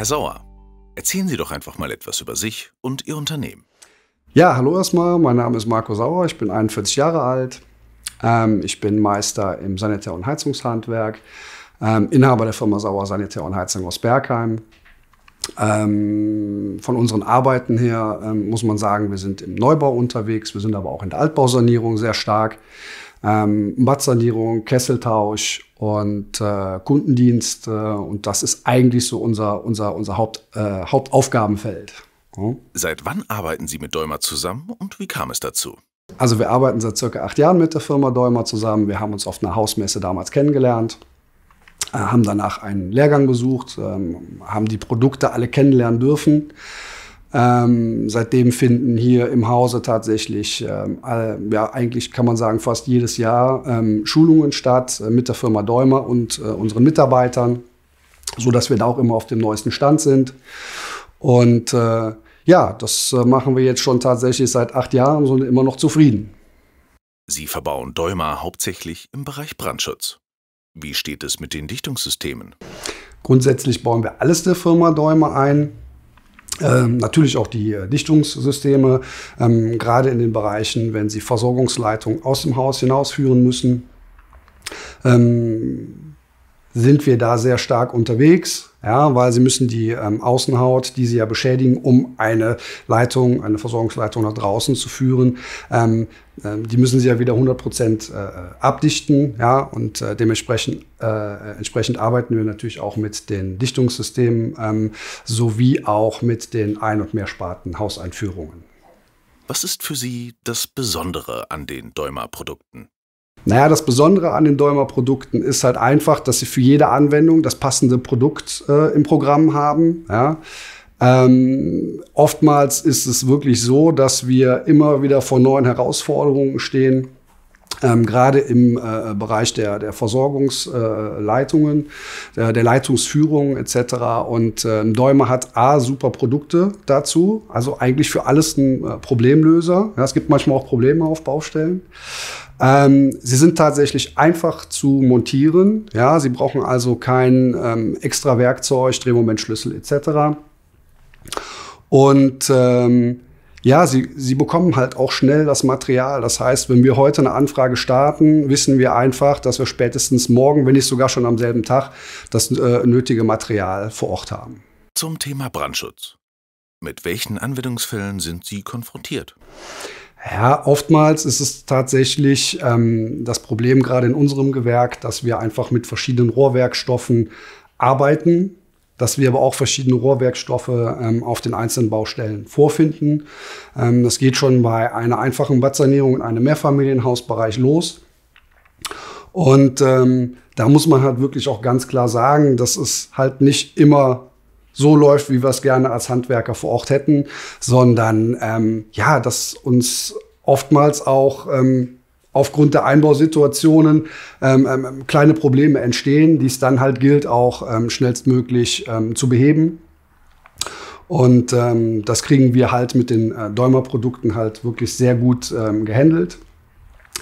Herr Sauer, erzählen Sie doch einfach mal etwas über sich und Ihr Unternehmen. Ja, hallo erstmal. Mein Name ist Marco Sauer. Ich bin 41 Jahre alt. Ähm, ich bin Meister im Sanitär- und Heizungshandwerk, ähm, Inhaber der Firma Sauer Sanitär und Heizung aus Bergheim. Ähm, von unseren Arbeiten her muss man sagen, wir sind im Neubau unterwegs, wir sind aber auch in der Altbausanierung sehr stark ähm, Matsanierung, Kesseltausch und äh, Kundendienst. Äh, und das ist eigentlich so unser, unser, unser Haupt, äh, Hauptaufgabenfeld. Ja. Seit wann arbeiten Sie mit Däumer zusammen und wie kam es dazu? Also wir arbeiten seit circa acht Jahren mit der Firma Däumer zusammen. Wir haben uns auf einer Hausmesse damals kennengelernt, äh, haben danach einen Lehrgang besucht, ähm, haben die Produkte alle kennenlernen dürfen ähm, seitdem finden hier im Hause tatsächlich, ähm, ja, eigentlich kann man sagen, fast jedes Jahr ähm, Schulungen statt äh, mit der Firma Däumer und äh, unseren Mitarbeitern, sodass wir da auch immer auf dem neuesten Stand sind. Und äh, ja, das äh, machen wir jetzt schon tatsächlich seit acht Jahren und sind immer noch zufrieden. Sie verbauen Däumer hauptsächlich im Bereich Brandschutz. Wie steht es mit den Dichtungssystemen? Grundsätzlich bauen wir alles der Firma Däumer ein. Ähm, natürlich auch die äh, Dichtungssysteme, ähm, gerade in den Bereichen, wenn Sie Versorgungsleitungen aus dem Haus hinausführen müssen. Ähm, sind wir da sehr stark unterwegs, ja, weil sie müssen die ähm, Außenhaut, die sie ja beschädigen, um eine Leitung, eine Versorgungsleitung nach draußen zu führen, ähm, äh, die müssen sie ja wieder 100 Prozent äh, äh, abdichten, ja, und äh, dementsprechend äh, entsprechend arbeiten wir natürlich auch mit den Dichtungssystemen ähm, sowie auch mit den Ein- und Mehrspaten Hauseinführungen. Was ist für Sie das Besondere an den Däumer-Produkten? Naja, das Besondere an den Dolmer Produkten ist halt einfach, dass sie für jede Anwendung das passende Produkt äh, im Programm haben. Ja. Ähm, oftmals ist es wirklich so, dass wir immer wieder vor neuen Herausforderungen stehen ähm, Gerade im äh, Bereich der, der Versorgungsleitungen, äh, der, der Leitungsführung etc. Und ähm, Däumer hat A, super Produkte dazu, also eigentlich für alles ein äh, Problemlöser. Ja, es gibt manchmal auch Probleme auf Baustellen. Ähm, sie sind tatsächlich einfach zu montieren. Ja, sie brauchen also kein ähm, extra Werkzeug, Drehmomentschlüssel etc. Und ähm, ja, sie, sie bekommen halt auch schnell das Material. Das heißt, wenn wir heute eine Anfrage starten, wissen wir einfach, dass wir spätestens morgen, wenn nicht sogar schon am selben Tag, das äh, nötige Material vor Ort haben. Zum Thema Brandschutz. Mit welchen Anwendungsfällen sind Sie konfrontiert? Ja, oftmals ist es tatsächlich ähm, das Problem gerade in unserem Gewerk, dass wir einfach mit verschiedenen Rohrwerkstoffen arbeiten dass wir aber auch verschiedene Rohrwerkstoffe ähm, auf den einzelnen Baustellen vorfinden. Ähm, das geht schon bei einer einfachen Badsanierung in einem Mehrfamilienhausbereich los. Und ähm, da muss man halt wirklich auch ganz klar sagen, dass es halt nicht immer so läuft, wie wir es gerne als Handwerker vor Ort hätten, sondern ähm, ja, dass uns oftmals auch ähm, aufgrund der Einbausituationen ähm, ähm, kleine Probleme entstehen, die es dann halt gilt, auch ähm, schnellstmöglich ähm, zu beheben. Und ähm, das kriegen wir halt mit den äh, Däumer-Produkten halt wirklich sehr gut ähm, gehandelt,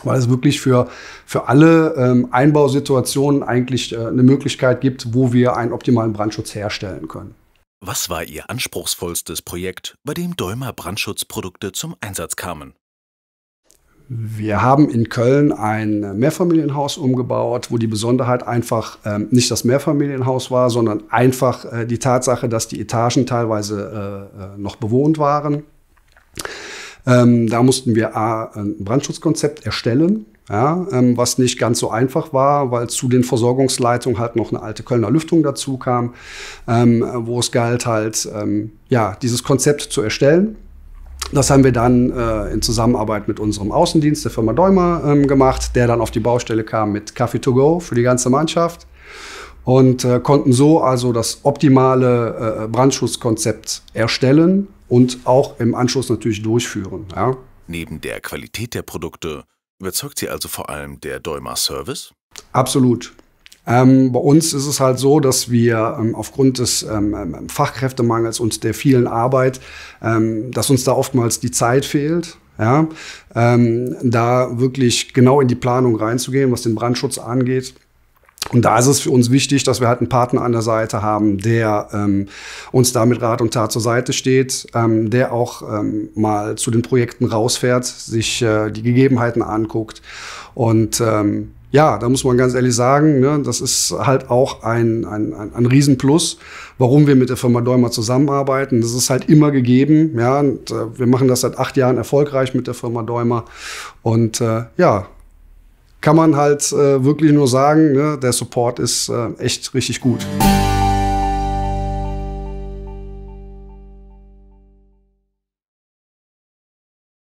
weil es wirklich für, für alle Einbausituationen eigentlich äh, eine Möglichkeit gibt, wo wir einen optimalen Brandschutz herstellen können. Was war Ihr anspruchsvollstes Projekt, bei dem Däumer Brandschutzprodukte zum Einsatz kamen? Wir haben in Köln ein äh, Mehrfamilienhaus umgebaut, wo die Besonderheit einfach ähm, nicht das Mehrfamilienhaus war, sondern einfach äh, die Tatsache, dass die Etagen teilweise äh, äh, noch bewohnt waren. Ähm, da mussten wir A, ein Brandschutzkonzept erstellen, ja, ähm, was nicht ganz so einfach war, weil zu den Versorgungsleitungen halt noch eine alte Kölner Lüftung dazu kam, ähm, wo es galt halt, ähm, ja, dieses Konzept zu erstellen das haben wir dann äh, in Zusammenarbeit mit unserem Außendienst der Firma Däumer ähm, gemacht, der dann auf die Baustelle kam mit Kaffee to go für die ganze Mannschaft und äh, konnten so also das optimale äh, Brandschutzkonzept erstellen und auch im Anschluss natürlich durchführen. Ja. Neben der Qualität der Produkte überzeugt Sie also vor allem der Däumer Service? Absolut. Ähm, bei uns ist es halt so, dass wir ähm, aufgrund des ähm, ähm, ähm Fachkräftemangels und der vielen Arbeit, ähm, dass uns da oftmals die Zeit fehlt. Ja, da wirklich genau in die Planung reinzugehen, was den Brandschutz angeht. Und da ist es für uns wichtig, dass wir halt einen Partner an der Seite haben, der ähm, uns da mit Rat und Tat zur Seite steht, ähm, der auch ähm, mal zu den Projekten rausfährt, sich äh, die Gegebenheiten anguckt und ähm, ja, da muss man ganz ehrlich sagen, ne, das ist halt auch ein, ein, ein, ein Riesenplus, warum wir mit der Firma Däumer zusammenarbeiten. Das ist halt immer gegeben. Ja, und, äh, wir machen das seit acht Jahren erfolgreich mit der Firma Däumer. Und äh, ja, kann man halt äh, wirklich nur sagen, ne, der Support ist äh, echt richtig gut.